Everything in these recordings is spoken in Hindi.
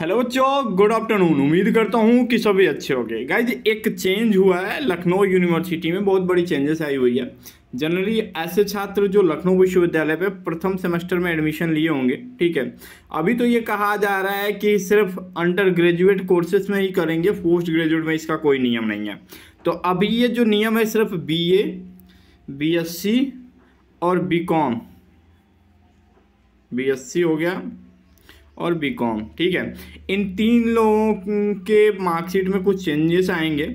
हेलो बच्चों गुड आफ्टरनून उम्मीद करता हूँ कि सभी अच्छे हो गए गाइज एक चेंज हुआ है लखनऊ यूनिवर्सिटी में बहुत बड़ी चेंजेस आई हुई है जनरली ऐसे छात्र जो लखनऊ विश्वविद्यालय पे प्रथम सेमेस्टर में एडमिशन लिए होंगे ठीक है अभी तो ये कहा जा रहा है कि सिर्फ अंडर ग्रेजुएट कोर्सेज में ही करेंगे पोस्ट ग्रेजुएट में इसका कोई नियम नहीं है तो अभी ये जो नियम है सिर्फ B A B S C और B com B S C हो गया और बी कॉम ठीक है इन तीन लोगों के मार्कशीट में कुछ चेंजेस आएंगे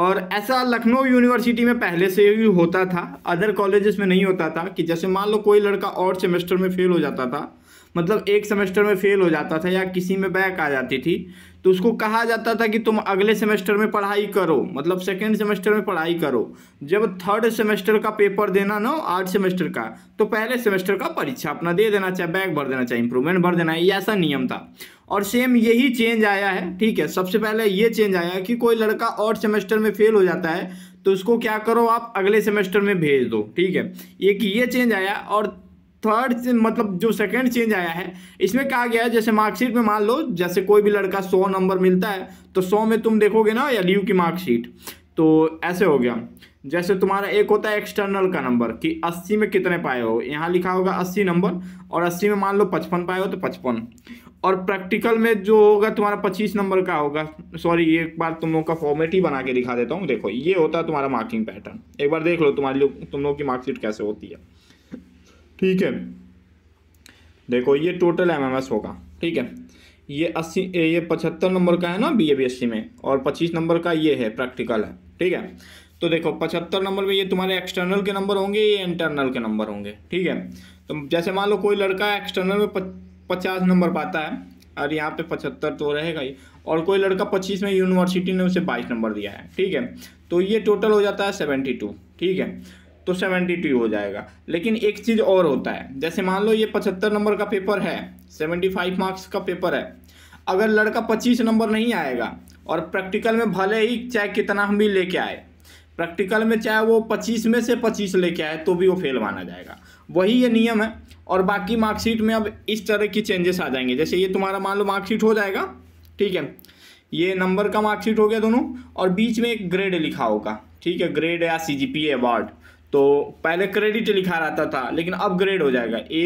और ऐसा लखनऊ यूनिवर्सिटी में पहले से ही होता था अदर कॉलेजेस में नहीं होता था कि जैसे मान लो कोई लड़का और सेमेस्टर में फेल हो जाता था मतलब एक सेमेस्टर में फेल हो जाता था या किसी में बैक आ जाती थी तो उसको कहा जाता था कि तुम अगले सेमेस्टर में पढ़ाई करो मतलब सेकेंड सेमेस्टर में पढ़ाई करो जब थर्ड सेमेस्टर का पेपर देना ना आठ सेमेस्टर का तो पहले सेमेस्टर का परीक्षा अपना दे देना चाहे बैग भर देना चाहे इंप्रूवमेंट भर देना है ऐसा नियम था और सेम यही चेंज आया है ठीक है सबसे पहले ये चेंज आया है कि कोई लड़का और सेमेस्टर में फेल हो जाता है तो उसको क्या करो आप अगले सेमेस्टर में भेज दो ठीक है एक ये चेंज आया और थर्ड मतलब जो सेकंड चेंज आया है इसमें कहा गया है जैसे मार्कशीट में मान लो जैसे कोई भी लड़का सौ नंबर मिलता है तो सौ में तुम देखोगे ना या लीव की मार्कशीट तो ऐसे हो गया जैसे तुम्हारा एक होता है एक्सटर्नल का नंबर कि अस्सी में कितने पाए हो यहाँ लिखा होगा अस्सी नंबर और अस्सी में मान लो पचपन पाए हो तो पचपन और प्रैक्टिकल में जो होगा तुम्हारा पच्चीस नंबर का होगा सॉरी एक बार तुम लोग का फॉर्मेट ही बना के दिखा देता हूँ देखो ये होता है तुम्हारा मार्किंग पैटर्न एक बार देख लो तुम्हारी तुम लोग की मार्कशीट कैसे होती है ठीक है देखो ये टोटल एमएमएस होगा ठीक है ये अस्सी ये पचहत्तर नंबर का है ना B A B S C में और पच्चीस नंबर का ये है प्रैक्टिकल है ठीक है तो देखो पचहत्तर नंबर में ये तुम्हारे एक्सटर्नल के नंबर होंगे ये इंटरनल के नंबर होंगे ठीक है तो जैसे मान लो कोई लड़का एक्सटर्नल में पचास नंबर पाता है और यहाँ पे पचहत्तर तो रहेगा ही और कोई लड़का पच्चीस में यूनिवर्सिटी ने उसे बाईस नंबर दिया है ठीक है तो ये टोटल हो जाता है सेवेंटी टू ठीक है तो सेवेंटी टू हो जाएगा लेकिन एक चीज़ और होता है जैसे मान लो ये पचहत्तर नंबर का पेपर है सेवेंटी फाइव मार्क्स का पेपर है अगर लड़का पच्चीस नंबर नहीं आएगा और प्रैक्टिकल में भले ही चाहे कितना हम भी लेके आए प्रैक्टिकल में चाहे वो पच्चीस में से पच्चीस लेके आए तो भी वो फेल माना जाएगा वही ये नियम है और बाकी मार्कशीट में अब इस तरह की चेंजेस आ जाएंगे जैसे ये तुम्हारा मान लो मार्कशीट हो जाएगा ठीक है ये नंबर का मार्कशीट हो गया दोनों और बीच में एक ग्रेड लिखा होगा ठीक है ग्रेड या सी जी पी अवार्ड तो पहले क्रेडिट लिखा रहता था लेकिन अपग्रेड हो जाएगा ए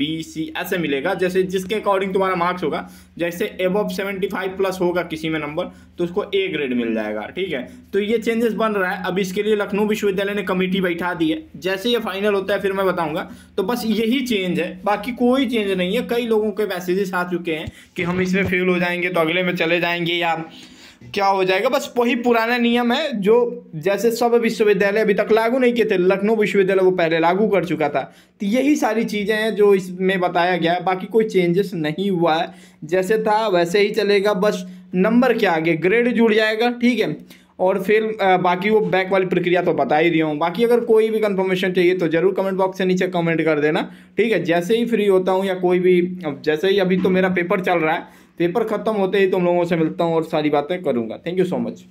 बी सी ऐसे मिलेगा जैसे जिसके अकॉर्डिंग तुम्हारा मार्क्स होगा जैसे एबव सेवेंटी फाइव प्लस होगा किसी में नंबर तो उसको ए ग्रेड मिल जाएगा ठीक है तो ये चेंजेस बन रहा है अब इसके लिए लखनऊ विश्वविद्यालय ने कमेटी बैठा दी है जैसे ये फाइनल होता है फिर मैं बताऊँगा तो बस यही चेंज है बाकी कोई चेंज नहीं है कई लोगों के मैसेजेस आ चुके हैं कि हम इसमें फेल हो जाएंगे तो अगले में चले जाएंगे या क्या हो जाएगा बस वही पुराना नियम है जो जैसे सब विश्वविद्यालय अभी तक लागू नहीं किए थे लखनऊ विश्वविद्यालय वो पहले लागू कर चुका था तो यही सारी चीज़ें हैं जो इसमें बताया गया है बाकी कोई चेंजेस नहीं हुआ है जैसे था वैसे ही चलेगा बस नंबर के आगे ग्रेड जुड़ जाएगा ठीक है और फिर बाकी वो बैक वाली प्रक्रिया तो बता ही दिया हूँ बाकी अगर कोई भी कंफर्मेशन चाहिए तो ज़रूर कमेंट बॉक्स से नीचे कमेंट कर देना ठीक है जैसे ही फ्री होता हूँ या कोई भी जैसे ही अभी तो मेरा पेपर चल रहा है पेपर ख़त्म होते ही तुम लोगों से मिलता हूँ और सारी बातें करूँगा थैंक यू सो मच